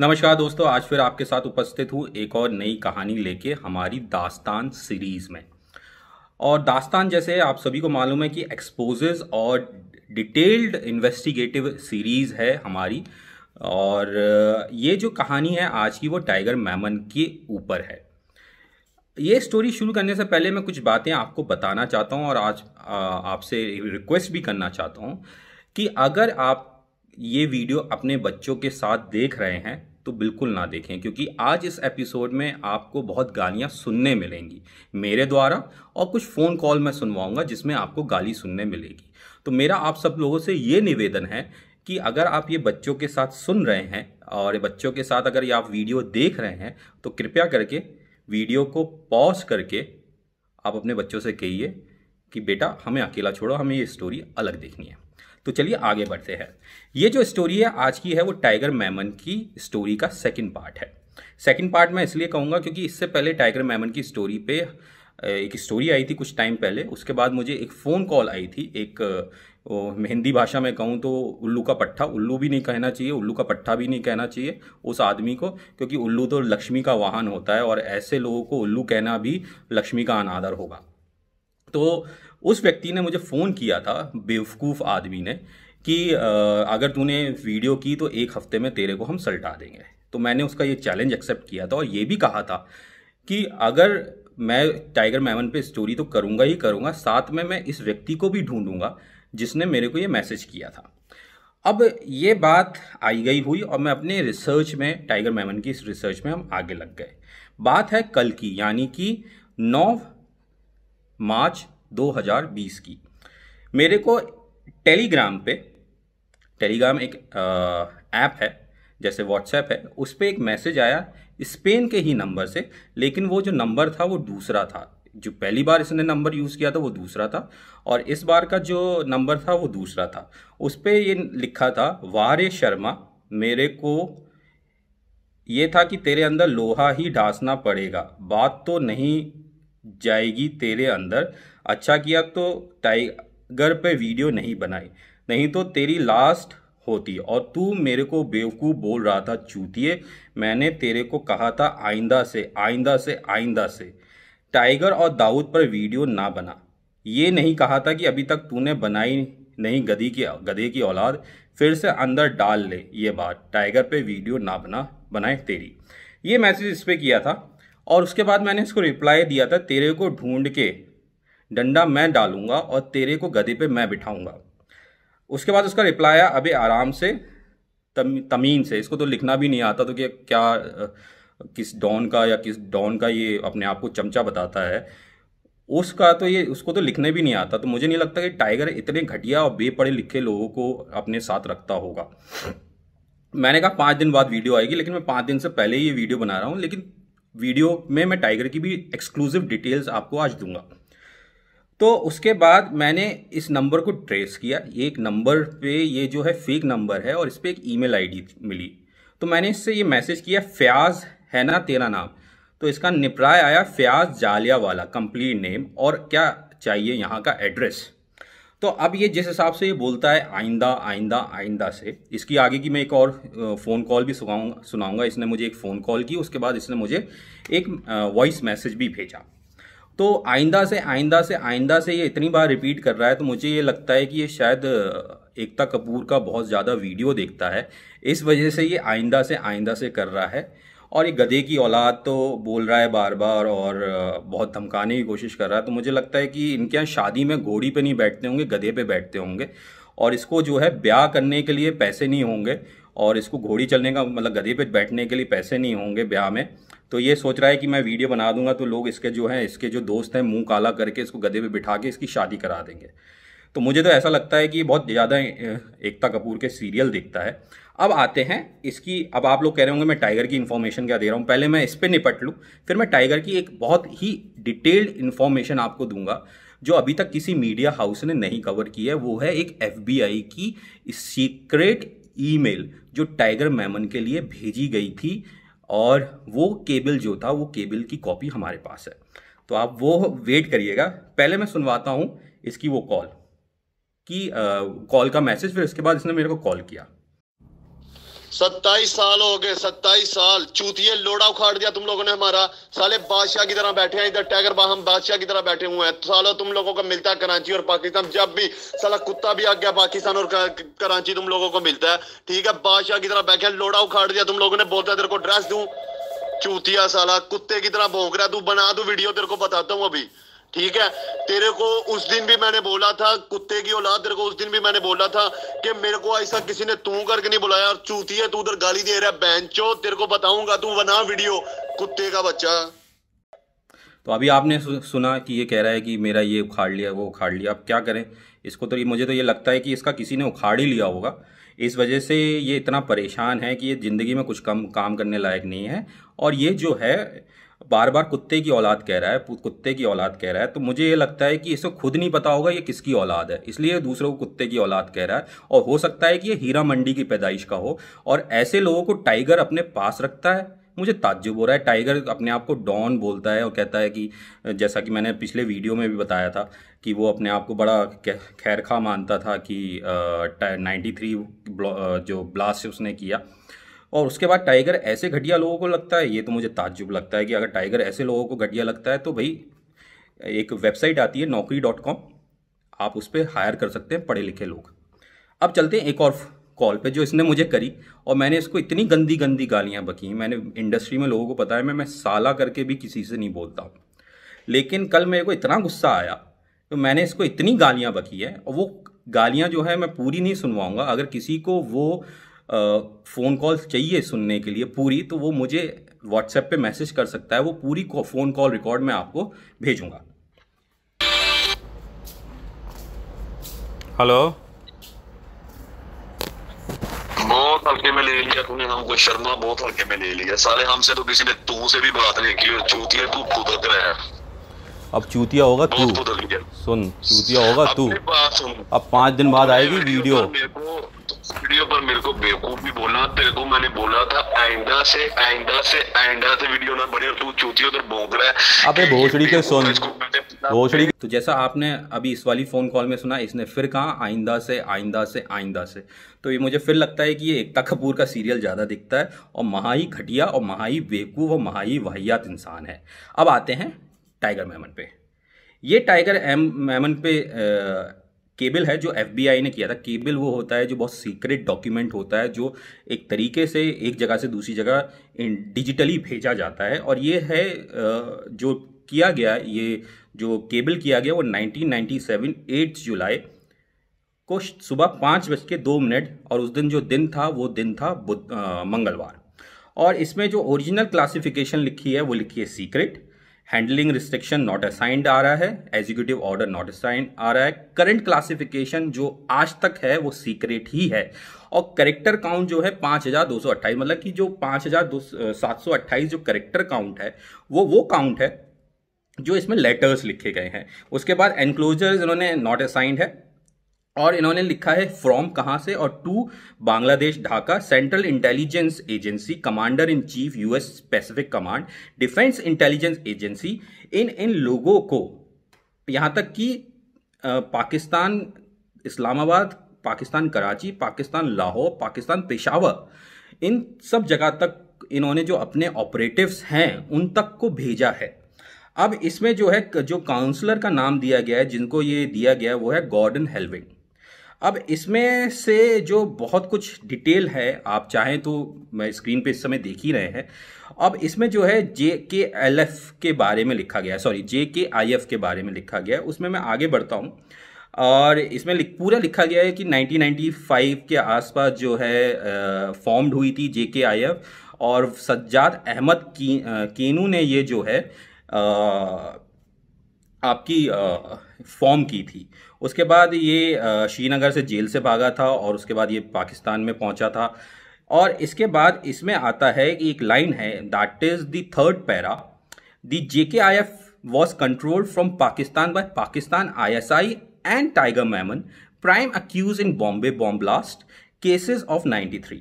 नमस्कार दोस्तों आज फिर आपके साथ उपस्थित हूँ एक और नई कहानी लेके हमारी दास्तान सीरीज़ में और दास्तान जैसे आप सभी को मालूम है कि एक्सपोजेस और डिटेल्ड इन्वेस्टिगेटिव सीरीज़ है हमारी और ये जो कहानी है आज की वो टाइगर मैमन के ऊपर है ये स्टोरी शुरू करने से पहले मैं कुछ बातें आपको बताना चाहता हूँ और आज आपसे रिक्वेस्ट भी करना चाहता हूँ कि अगर आप ये वीडियो अपने बच्चों के साथ देख रहे हैं तो बिल्कुल ना देखें क्योंकि आज इस एपिसोड में आपको बहुत गालियाँ सुनने मिलेंगी मेरे द्वारा और कुछ फ़ोन कॉल मैं सुनवाऊंगा जिसमें आपको गाली सुनने मिलेगी तो मेरा आप सब लोगों से ये निवेदन है कि अगर आप ये बच्चों के साथ सुन रहे हैं और बच्चों के साथ अगर ये आप वीडियो देख रहे हैं तो कृपया करके वीडियो को पॉज करके आप अपने बच्चों से कहिए कि बेटा हमें अकेला छोड़ो हमें ये स्टोरी अलग देखनी है तो चलिए आगे बढ़ते हैं ये जो स्टोरी है आज की है वो टाइगर मैमन की स्टोरी का सेकंड पार्ट है सेकंड पार्ट मैं इसलिए कहूँगा क्योंकि इससे पहले टाइगर मैमन की स्टोरी पे एक स्टोरी आई थी कुछ टाइम पहले उसके बाद मुझे एक फ़ोन कॉल आई थी एक हिंदी भाषा में कहूँ तो उल्लू का पट्टा उल्लू भी नहीं कहना चाहिए उल्लू का पट्टा भी नहीं कहना चाहिए उस आदमी को क्योंकि उल्लू तो लक्ष्मी का वाहन होता है और ऐसे लोगों को उल्लू कहना भी लक्ष्मी का अनादर होगा तो उस व्यक्ति ने मुझे फ़ोन किया था बेवकूफ़ आदमी ने कि अगर तूने वीडियो की तो एक हफ्ते में तेरे को हम सल्टा देंगे तो मैंने उसका ये चैलेंज एक्सेप्ट किया था और ये भी कहा था कि अगर मैं टाइगर मैमन पे स्टोरी तो करूँगा ही करूँगा साथ में मैं इस व्यक्ति को भी ढूंढूंगा जिसने मेरे को ये मैसेज किया था अब ये बात आई गई हुई और मैं अपने रिसर्च में टाइगर मैमन की इस रिसर्च में हम आगे लग गए बात है कल की यानी कि नौ मार्च 2020 की मेरे को टेलीग्राम पे टेलीग्राम एक ऐप है जैसे व्हाट्सएप है उस पर एक मैसेज आया स्पेन के ही नंबर से लेकिन वो जो नंबर था वो दूसरा था जो पहली बार इसने नंबर यूज़ किया था वो दूसरा था और इस बार का जो नंबर था वो दूसरा था उस पर ये लिखा था वारे शर्मा मेरे को ये था कि तेरे अंदर लोहा ही ढांसना पड़ेगा बात तो नहीं जाएगी तेरे अंदर अच्छा किया तो टाइगर पे वीडियो नहीं बनाई नहीं तो तेरी लास्ट होती और तू मेरे को बेवकूफ़ बोल रहा था चूतिए मैंने तेरे को कहा था आइंदा से आइंदा से आइंदा से टाइगर और दाऊद पर वीडियो ना बना ये नहीं कहा था कि अभी तक तूने बनाई नहीं गधी की गधे की औलाद फिर से अंदर डाल ले ये बात टाइगर पे वीडियो ना बना बनाए तेरी ये मैसेज इस पर किया था और उसके बाद मैंने इसको रिप्लाई दिया था तेरे को ढूंढ के डंडा मैं डालूंगा और तेरे को गधे पे मैं बिठाऊंगा उसके बाद उसका रिप्लाई आया अभी आराम से तम तमीन से इसको तो लिखना भी नहीं आता तो कि क्या किस डॉन का या किस डॉन का ये अपने आप को चमचा बताता है उसका तो ये उसको तो लिखने भी नहीं आता तो मुझे नहीं लगता कि टाइगर इतने घटिया और बेपढ़े लिखे लोगों को अपने साथ रखता होगा मैंने कहा पाँच दिन बाद वीडियो आएगी लेकिन मैं पाँच दिन से पहले ही ये वीडियो बना रहा हूँ लेकिन वीडियो में मैं टाइगर की भी एक्सक्लूसिव डिटेल्स आपको आज दूंगा तो उसके बाद मैंने इस नंबर को ट्रेस किया ये एक नंबर पे ये जो है फेक नंबर है और इस पर एक ईमेल आईडी मिली तो मैंने इससे ये मैसेज किया फ्याज है ना तेरा नाम तो इसका निपराय आया फ्याज जालिया वाला कंप्लीट नेम और क्या चाहिए यहाँ का एड्रेस तो अब ये जिस हिसाब से ये बोलता है आइंदा आइंदा आइंदा से इसकी आगे की मैं एक और फ़ोन कॉल भी सुनाऊंगा सुनाऊंगा इसने मुझे एक फ़ोन कॉल की उसके बाद इसने मुझे एक वॉइस मैसेज भी भेजा तो आइंदा से आइंदा से आइंदा से ये इतनी बार रिपीट कर रहा है तो मुझे ये लगता है कि ये शायद एकता कपूर का बहुत ज़्यादा वीडियो देखता है इस वजह से ये आइंदा से आइंदा से कर रहा है और ये गधे की औलाद तो बोल रहा है बार बार और बहुत धमकाने की कोशिश कर रहा है तो मुझे लगता है कि इनके यहाँ शादी में घोड़ी पे नहीं बैठते होंगे गधे पे बैठते होंगे और इसको जो है ब्याह करने के लिए पैसे नहीं होंगे और इसको घोड़ी चलने का मतलब गधे पे बैठने के लिए पैसे नहीं होंगे ब्याह में तो ये सोच रहा है कि मैं वीडियो बना दूंगा तो लोग इसके जो हैं इसके जो दोस्त हैं मुंह काला करके इसको गधे पे बिठा के इसकी शादी करा देंगे तो मुझे तो ऐसा लगता है कि बहुत ज़्यादा एकता कपूर के सीरियल दिखता है अब आते हैं इसकी अब आप लोग कह रहे होंगे मैं टाइगर की इन्फॉर्मेशन क्या दे रहा हूँ पहले मैं इस पर निपट लूँ फिर मैं टाइगर की एक बहुत ही डिटेल्ड इन्फॉर्मेशन आपको दूंगा जो अभी तक किसी मीडिया हाउस ने नहीं कवर की है वो है एक एफ की सीक्रेट ईमेल जो टाइगर मैमन के लिए भेजी गई थी और वो केबल जो था वो केबल की कॉपी हमारे पास है तो आप वो वेट करिएगा पहले मैं सुनवाता हूँ इसकी वो कॉल कि कॉल का मैसेज फिर इसके बाद इसने मेरे को कॉल किया सत्ताईस साल हो गए सत्ताईस साल चूतिए लोड़ा उखाड़ दिया तुम लोगों ने हमारा साले बादशाह की तरह बैठे हैं इधर टैगर बा हम बादशाह की तरह बैठे हुए हैं सालो तुम लोगों को मिलता है कराची और पाकिस्तान जब भी साला कुत्ता भी आ गया पाकिस्तान और कराची तुम लोगों को मिलता है ठीक है बादशाह की तरह बैठे लोड़ा उखाड़ दिया तुम लोगों ने बोलता है तेरे को ड्रेस दू चूतिया साला कुत्ते की तरह भोंक रहा तू बना दू वीडियो तेरे को बताता हूँ अभी ठीक है तेरे को उस दिन भी मैंने बोला था कुत्ते की औलाद तेरे को उस दिन भी मैंने बोला था कि मेरे को ऐसा किसी ने तू करके नहीं बुलाया और चूती है तू उधर गाली दे रहा है बैंचो तेरे को बताऊंगा तू बना वीडियो कुत्ते का बच्चा तो अभी आपने सुना कि ये कह रहा है कि मेरा ये उखाड़ लिया वो उखाड़ लिया अब क्या करें इसको तो मुझे तो ये लगता है कि इसका किसी ने उखाड़ ही लिया होगा इस वजह से ये इतना परेशान है कि ये ज़िंदगी में कुछ कम काम करने लायक नहीं है और ये जो है बार बार कुत्ते की औलाद कह रहा है कुत्ते की औलाद कह रहा है तो मुझे ये लगता है कि इसको खुद नहीं पता होगा ये किसकी औलाद है इसलिए दूसरों को कुत्ते की औलाद कह रहा है और हो सकता है कि ये हीरा मंडी की पैदाइश का हो और ऐसे लोगों को टाइगर अपने पास रखता है मुझे ताज्जुब हो रहा है टाइगर अपने आप को डॉन बोलता है और कहता है कि जैसा कि मैंने पिछले वीडियो में भी बताया था कि वो अपने आप को बड़ा खैर खा मानता था कि नाइन्टी थ्री जो ब्लास्ट उसने किया और उसके बाद टाइगर ऐसे घटिया लोगों को लगता है ये तो मुझे ताज्जुब लगता है कि अगर टाइगर ऐसे लोगों को घटिया लगता है तो भाई एक वेबसाइट आती है नौकरी डॉट कॉम आप उस पर हायर कर सकते हैं पढ़े लिखे लोग अब चलते हैं एक और कॉल पे जो इसने मुझे करी और मैंने इसको इतनी गंदी गंदी गालियाँ बकी मैंने इंडस्ट्री में लोगों को पता है मैं मैं साला करके भी किसी से नहीं बोलता लेकिन कल मेरे को इतना गुस्सा आया तो मैंने इसको इतनी गालियाँ बकी है और वो गालियाँ जो है मैं पूरी नहीं सुनवाऊँगा अगर किसी को वो फ़ोन कॉल चाहिए सुनने के लिए पूरी तो वो मुझे व्हाट्सएप पे मैसेज कर सकता है वो पूरी फ़ोन कॉल रिकॉर्ड मैं आपको भेजूंगा हेलो बहुत हल्के में ले लिया तूने हमको शर्मा बहुत हल्के में ले लिया सारे हमसे तो किसी ने तू से भी बात नहीं की चूतिया तू खुदक रहा है अब चूतिया होगा तू सुन चूतिया होगा तू अब पांच दिन बाद आएगी वीडियो तो मेरे को तेरे को भी बोला तेरे को मैंने बोला था आइंदा से आइंदा से आइंदा से वीडियो ना बने और तू चूती उधर भोंक रहा है अबे भोसड़ी के सुन भोसड़ी तो जैसा आपने अभी इस वाली फ़ोन कॉल में सुना इसने फिर कहा आइंदा से आइंदा से आइंदा से तो ये मुझे फिर लगता है कि ये एकता कपूर का सीरियल ज़्यादा दिखता है और महाई घटिया और महाई बेवकूफ़ और महाई वाहियात इंसान है अब आते हैं टाइगर मेमन पे ये टाइगर एम मेमन पे केबल है जो एफ ने किया था केबल वो होता है जो बहुत सीक्रेट डॉक्यूमेंट होता है जो एक तरीके से एक जगह से दूसरी जगह डिजिटली भेजा जाता है और ये है जो किया गया ये जो केबल किया गया वो 1997 नाइन्टी जुलाई को सुबह पाँच बज के दो मिनट और उस दिन जो दिन था वो दिन था बुध मंगलवार और इसमें जो ओरिजिनल क्लासिफिकेशन लिखी है वो लिखी है secret handling restriction not assigned आ रहा है एग्जीक्यूटिव ऑर्डर नॉट असाइंड आ रहा है करंट क्लासिफिकेशन जो आज तक है वो सीक्रेट ही है और करेक्टर काउंट जो है पाँच हज़ार दो सौ अट्ठाईस मतलब कि जो पाँच हज़ार दो सात सौ अट्ठाईस जो करेक्टर काउंट है वो वो काउंट है जो इसमें लेटर्स लिखे गए हैं उसके बाद एनक्लोजर्स इन्होंने नॉट असाइंड है और इन्होंने लिखा है फ्रॉम कहाँ से और to Bangladesh Dhaka Central Intelligence Agency commander in chief US Pacific Command Defense Intelligence Agency इन इन लोगों को यहाँ तक कि पाकिस्तान इस्लामाबाद पाकिस्तान कराची पाकिस्तान लाहौर पाकिस्तान पेशावर इन सब जगह तक इन्होंने जो अपने ऑपरेटिव्स हैं उन तक को भेजा है अब इसमें जो है जो काउंसलर का नाम दिया गया है जिनको ये दिया गया है वो है गॉर्डन हेल्विंग अब इसमें से जो बहुत कुछ डिटेल है आप चाहें तो मैं स्क्रीन पे इस समय देख ही रहे हैं अब इसमें जो है जे के एल एफ के बारे में लिखा गया है sorry J K I F के बारे में लिखा गया है उसमें मैं आगे बढ़ता हूँ और इसमें लिख, पूरा लिखा गया है कि 1995 के आसपास जो है फॉर्म्ड हुई थी जे के आई एफ और सज्जाद अहमद की, केनू ने ये जो है आ, आपकी आ, फॉर्म की थी उसके बाद ये श्रीनगर से जेल से भागा था और उसके बाद ये पाकिस्तान में पहुंचा था और इसके बाद इसमें आता है कि एक लाइन है that is the third para the J K I F was control from Pakistan by Pakistan I S I and Tiger Memon prime accused in Bombay bomb blast cases of 93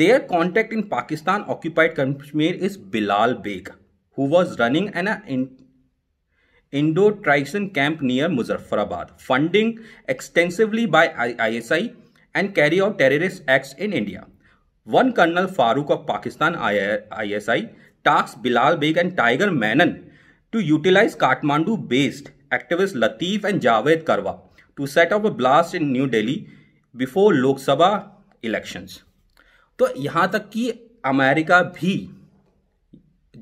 their contact in Pakistan occupied Kashmir is Bilal Beg who was running an Indo trison camp near Muzaffarabad funding extensively by ISI and carry out terrorist act in India one colonel Farooq of Pakistan ISI task Bilal Beg and Tiger Memon to utilise Kathmandu based activist Latif and Javed Karwa to set up blast in New Delhi before Lok Sabha election तो यहां तक कि America भी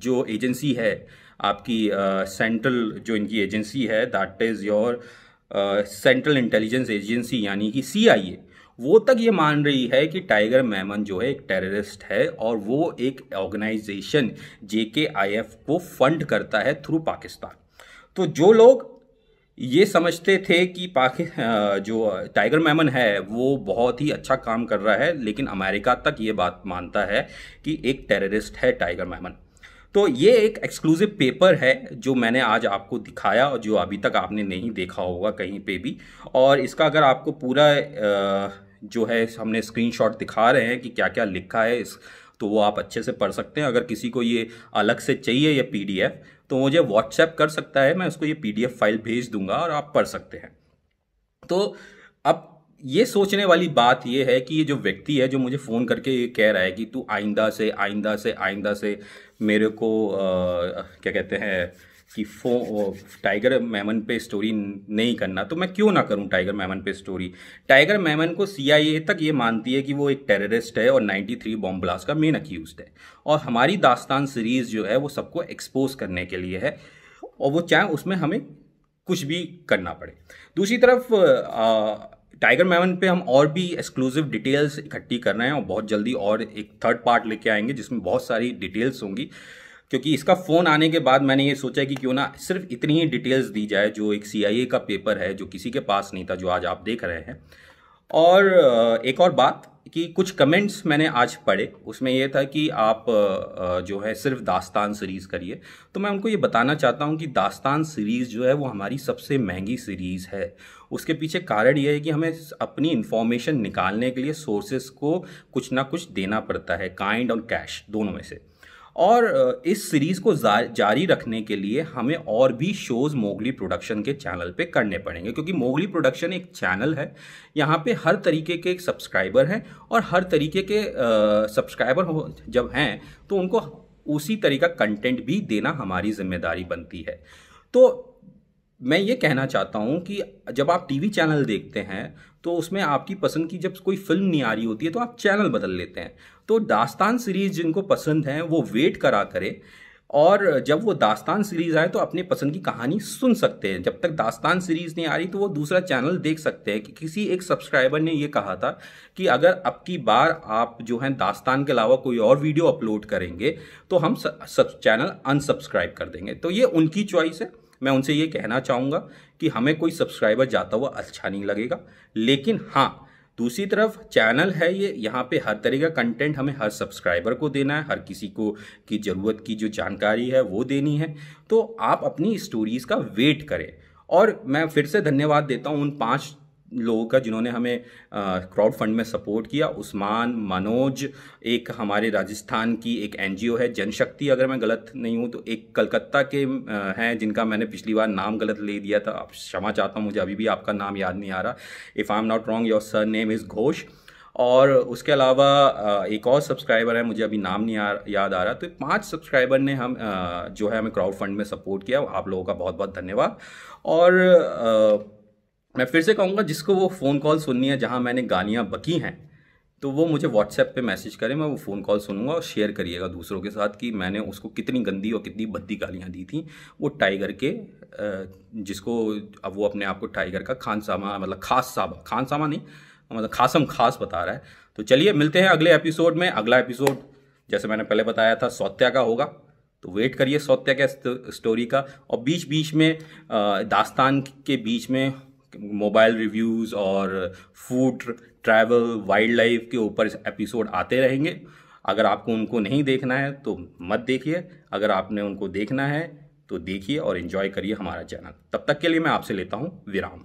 जो agency है आपकी central uh, जो इनकी एजेंसी है that is your Central Intelligence Agency यानी कि सीआईए वो तक ये मान रही है कि टाइगर मेमन जो है एक टेररिस्ट है और वो एक organisation J K I F को फंड करता है थ्रू पाकिस्तान तो जो लोग ये समझते थे कि पाकि जो टाइगर मेमन है वो बहुत ही अच्छा काम कर रहा है लेकिन अमेरिका तक ये बात मानता है कि एक टेररिस्ट है टाइगर मेमन तो ये एक एक्सक्लूसिव पेपर है जो मैंने आज आपको दिखाया और जो अभी तक आपने नहीं देखा होगा कहीं पे भी और इसका अगर आपको पूरा जो है हमने स्क्रीनशॉट दिखा रहे हैं कि क्या क्या लिखा है इस तो वो आप अच्छे से पढ़ सकते हैं अगर किसी को ये अलग से चाहिए ये पी तो मुझे व्हाट्सएप कर सकता है मैं उसको ये पी फाइल भेज दूंगा और आप पढ़ सकते हैं तो अब ये सोचने वाली बात ये है कि ये जो व्यक्ति है जो मुझे फ़ोन करके ये कह रहा है कि तू आइंदा से आइंदा से आइंदा से मेरे को आ, क्या कहते हैं कि फो टाइगर मेमन पे स्टोरी नहीं करना तो मैं क्यों ना करूं टाइगर मेमन पे स्टोरी टाइगर मेमन को सीआईए तक ये मानती है कि वो एक टेररिस्ट है और 93 बॉम्ब ब्लास्ट का मेन अक्यूज है और हमारी दास्तान सीरीज़ जो है वो सबको एक्सपोज करने के लिए है और वो चाहे उसमें हमें कुछ भी करना पड़े दूसरी तरफ टाइगर मेमन पे हम और भी एक्सक्लूसिव डिटेल्स इकट्ठी कर रहे हैं और बहुत जल्दी और एक थर्ड पार्ट लेके आएंगे जिसमें बहुत सारी डिटेल्स होंगी क्योंकि इसका फ़ोन आने के बाद मैंने ये सोचा कि क्यों ना सिर्फ इतनी ही डिटेल्स दी जाए जो एक सी का पेपर है जो किसी के पास नहीं था जो आज आप देख रहे हैं और एक और बात कि कुछ कमेंट्स मैंने आज पढ़े उसमें यह था कि आप जो है सिर्फ दास्तान सीरीज़ करिए तो मैं उनको ये बताना चाहता हूँ कि दास्तान सीरीज़ जो है वो हमारी सबसे महंगी सीरीज़ है उसके पीछे कारण यह है कि हमें अपनी इन्फॉर्मेशन निकालने के लिए सोर्सेज को कुछ ना कुछ देना पड़ता है काइंड और कैश दोनों में से और इस सीरीज़ को जारी रखने के लिए हमें और भी शोज़ मोगली प्रोडक्शन के चैनल पे करने पड़ेंगे क्योंकि मोगली प्रोडक्शन एक चैनल है यहाँ पे हर तरीके के सब्सक्राइबर हैं और हर तरीके के सब्सक्राइबर जब हैं तो उनको उसी तरीका का कंटेंट भी देना हमारी जिम्मेदारी बनती है तो मैं ये कहना चाहता हूँ कि जब आप टीवी चैनल देखते हैं तो उसमें आपकी पसंद की जब कोई फिल्म नहीं आ रही होती है तो आप चैनल बदल लेते हैं तो दास्तान सीरीज़ जिनको पसंद है वो वेट करा करें और जब वो दास्तान सीरीज़ आए तो अपने पसंद की कहानी सुन सकते हैं जब तक दास्तान सीरीज़ नहीं आ रही तो वो दूसरा चैनल देख सकते हैं कि किसी एक सब्सक्राइबर ने ये कहा था कि अगर अब की बार आप जो है दास्तान के अलावा कोई और वीडियो अपलोड करेंगे तो हम चैनल अनसब्सक्राइब कर देंगे तो ये उनकी चॉइस है मैं उनसे ये कहना चाहूँगा कि हमें कोई सब्सक्राइबर जाता हुआ अच्छा नहीं लगेगा लेकिन हाँ दूसरी तरफ चैनल है ये यहाँ पे हर तरह का कंटेंट हमें हर सब्सक्राइबर को देना है हर किसी को की ज़रूरत की जो जानकारी है वो देनी है तो आप अपनी स्टोरीज़ का वेट करें और मैं फिर से धन्यवाद देता हूँ उन पाँच लोगों का जिन्होंने हमें क्राउड फंड में सपोर्ट किया उस्मान मनोज एक हमारे राजस्थान की एक एनजीओ है जनशक्ति अगर मैं गलत नहीं हूँ तो एक कलकत्ता के हैं जिनका मैंने पिछली बार नाम गलत ले दिया था आप क्षमा चाहता हूँ मुझे अभी भी आपका नाम याद नहीं आ रहा if I am not wrong your surname is Ghosh और उसके अलावा एक और सब्सक्राइबर है मुझे अभी नाम नहीं आ, याद आ रहा तो पांच सब्सक्राइबर ने हम जो है हमें क्राउड फंड में सपोर्ट किया आप लोगों का बहुत बहुत धन्यवाद और मैं फिर से कहूँगा जिसको वो फ़ोन कॉल सुननी है जहाँ मैंने गालियाँ बकी हैं तो वो मुझे व्हाट्सएप पे मैसेज करें मैं वो फ़ोन कॉल सुनूंगा और शेयर करिएगा दूसरों के साथ कि मैंने उसको कितनी गंदी और कितनी भद्दी गालियाँ दी थी वो टाइगर के जिसको अब वो अपने आप को टाइगर का खान सामा मतलब खास सामा सामा नहीं मतलब खासम खास बता रहा है तो चलिए मिलते हैं अगले एपिसोड में अगला एपिसोड जैसे मैंने पहले बताया था सौत्या का होगा तो वेट करिए सौत्या के स्टोरी का और बीच बीच में दास्तान के बीच में मोबाइल रिव्यूज़ और फूड ट्रैवल वाइल्ड लाइफ के ऊपर एपिसोड आते रहेंगे अगर आपको उनको नहीं देखना है तो मत देखिए अगर आपने उनको देखना है तो देखिए और इन्जॉय करिए हमारा चैनल तब तक के लिए मैं आपसे लेता हूँ विराम